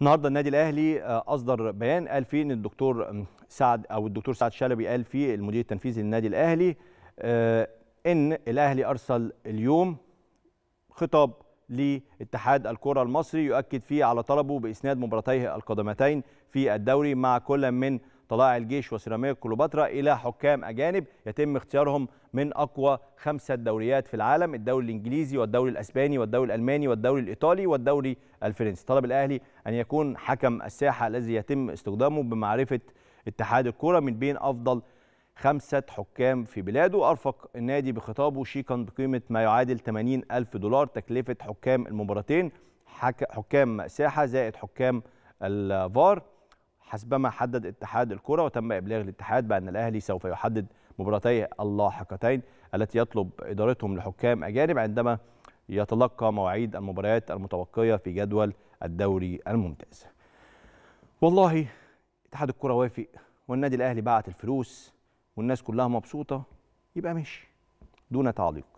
النهارده النادي الاهلي آه، اصدر بيان قال فيه ان الدكتور سعد او الدكتور سعد شلبي قال فيه المدير التنفيذي للنادي الاهلي آه، ان الاهلي ارسل اليوم خطاب لاتحاد الكره المصري يؤكد فيه على طلبه باسناد مباراتيه القدمتين في الدوري مع كل من طلائع الجيش وسيراميك كليوباترا إلى حكام أجانب يتم اختيارهم من أقوى خمسة دوريات في العالم الدوري الإنجليزي والدوري الأسباني والدوري الألماني والدوري الإيطالي والدوري الفرنسي طلب الأهلي أن يكون حكم الساحة الذي يتم استخدامه بمعرفة اتحاد الكرة من بين أفضل خمسة حكام في بلاده أرفق النادي بخطابه شيكا بقيمة ما يعادل 80 ألف دولار تكلفة حكام المباراتين حكام ساحة زائد حكام الفار حسبما حدد اتحاد الكرة وتم إبلاغ الاتحاد بأن الأهلي سوف يحدد مباراتي اللاحقتين التي يطلب إدارتهم لحكام أجانب عندما يتلقى مواعيد المباريات المتوقية في جدول الدوري الممتاز والله اتحاد الكرة وافق والنادي الأهلي بعت الفلوس والناس كلها مبسوطة يبقى مشي دون تعليق